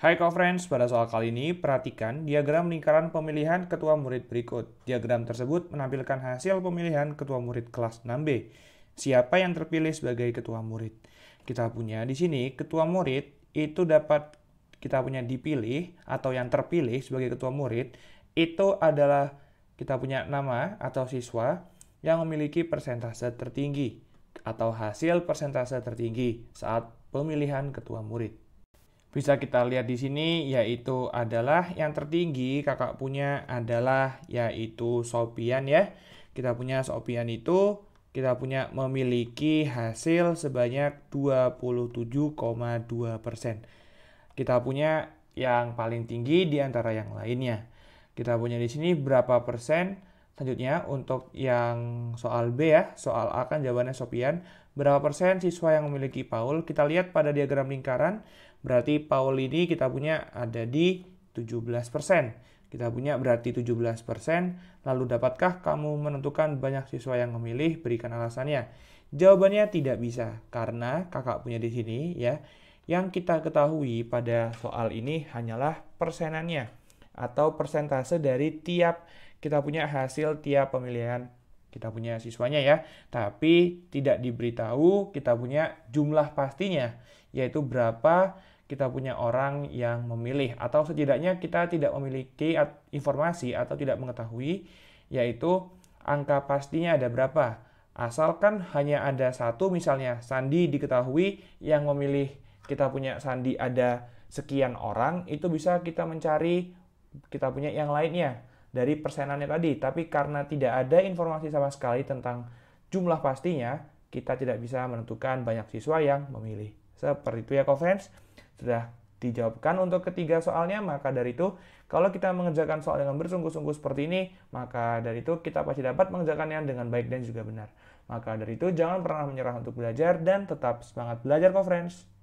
Hai co-friends, pada soal kali ini perhatikan diagram lingkaran pemilihan ketua murid berikut. Diagram tersebut menampilkan hasil pemilihan ketua murid kelas 6B. Siapa yang terpilih sebagai ketua murid? Kita punya di sini ketua murid itu dapat kita punya dipilih atau yang terpilih sebagai ketua murid itu adalah kita punya nama atau siswa yang memiliki persentase tertinggi atau hasil persentase tertinggi saat pemilihan ketua murid bisa kita lihat di sini yaitu adalah yang tertinggi kakak punya adalah yaitu Sopian ya. Kita punya Sopian itu kita punya memiliki hasil sebanyak 27,2%. Kita punya yang paling tinggi di antara yang lainnya. Kita punya di sini berapa persen? Selanjutnya untuk yang soal B ya, soal A kan jawabannya Sopian. Berapa persen siswa yang memiliki Paul? Kita lihat pada diagram lingkaran. Berarti Paul ini kita punya ada di 17%. Kita punya berarti 17%. Lalu dapatkah kamu menentukan banyak siswa yang memilih? Berikan alasannya. Jawabannya tidak bisa karena kakak punya di sini ya. Yang kita ketahui pada soal ini hanyalah persenannya atau persentase dari tiap kita punya hasil tiap pemilihan kita punya siswanya ya, tapi tidak diberitahu kita punya jumlah pastinya, yaitu berapa kita punya orang yang memilih atau setidaknya kita tidak memiliki informasi atau tidak mengetahui yaitu angka pastinya ada berapa. Asalkan hanya ada satu misalnya sandi diketahui yang memilih kita punya sandi ada sekian orang itu bisa kita mencari kita punya yang lainnya dari persenannya tadi. Tapi karena tidak ada informasi sama sekali tentang jumlah pastinya, kita tidak bisa menentukan banyak siswa yang memilih. Seperti itu ya, conference Sudah dijawabkan untuk ketiga soalnya, maka dari itu kalau kita mengerjakan soal dengan bersungguh-sungguh seperti ini, maka dari itu kita pasti dapat mengerjakannya dengan baik dan juga benar. Maka dari itu jangan pernah menyerah untuk belajar dan tetap semangat belajar kok